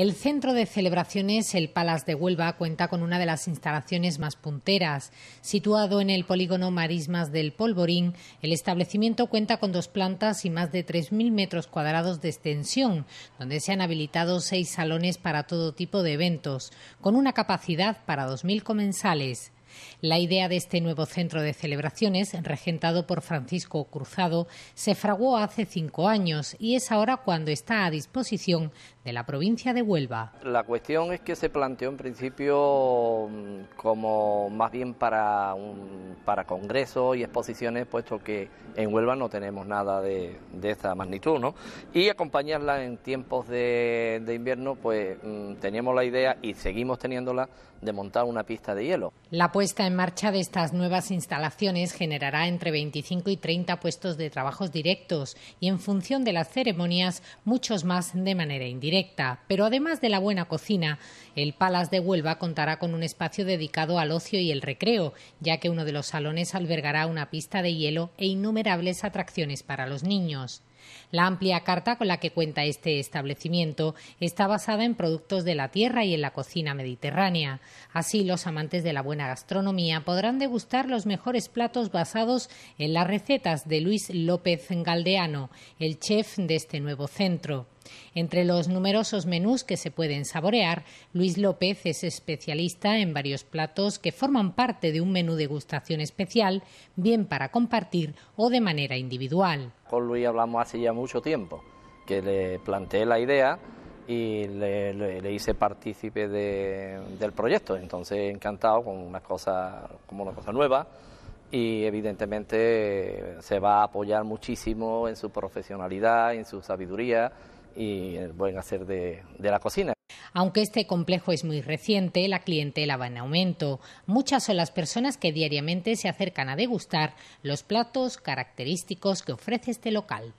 El centro de celebraciones, el Palas de Huelva, cuenta con una de las instalaciones más punteras. Situado en el polígono Marismas del Polvorín, el establecimiento cuenta con dos plantas y más de 3.000 metros cuadrados de extensión, donde se han habilitado seis salones para todo tipo de eventos, con una capacidad para 2.000 comensales. La idea de este nuevo centro de celebraciones, regentado por Francisco Cruzado, se fraguó hace cinco años y es ahora cuando está a disposición de la provincia de Huelva. La cuestión es que se planteó en principio mm, como más bien para, un, para congresos y exposiciones, puesto que en Huelva no tenemos nada de, de esta magnitud, ¿no? Y acompañarla en tiempos de, de invierno, pues mm, teníamos la idea y seguimos teniéndola de montar una pista de hielo. La puesta en marcha de estas nuevas instalaciones generará entre 25 y 30 puestos de trabajos directos y en función de las ceremonias muchos más de manera indirecta pero además de la buena cocina, el Palace de Huelva contará con un espacio dedicado al ocio y el recreo, ya que uno de los salones albergará una pista de hielo e innumerables atracciones para los niños. La amplia carta con la que cuenta este establecimiento está basada en productos de la tierra y en la cocina mediterránea. Así, los amantes de la buena gastronomía podrán degustar los mejores platos basados en las recetas de Luis López Galdeano, el chef de este nuevo centro. Entre los numerosos menús que se pueden saborear, Luis López es especialista en varios platos que forman parte de un menú degustación especial, bien para compartir o de manera individual. Con Luis hablamos hace ya mucho tiempo, que le planteé la idea y le, hice partícipe del proyecto. Entonces, encantado con una cosa, como una cosa nueva y evidentemente se va a apoyar muchísimo en su profesionalidad, en su sabiduría y el buen hacer de, de la cocina. Aunque este complejo es muy reciente, la clientela va en aumento. Muchas son las personas que diariamente se acercan a degustar los platos característicos que ofrece este local.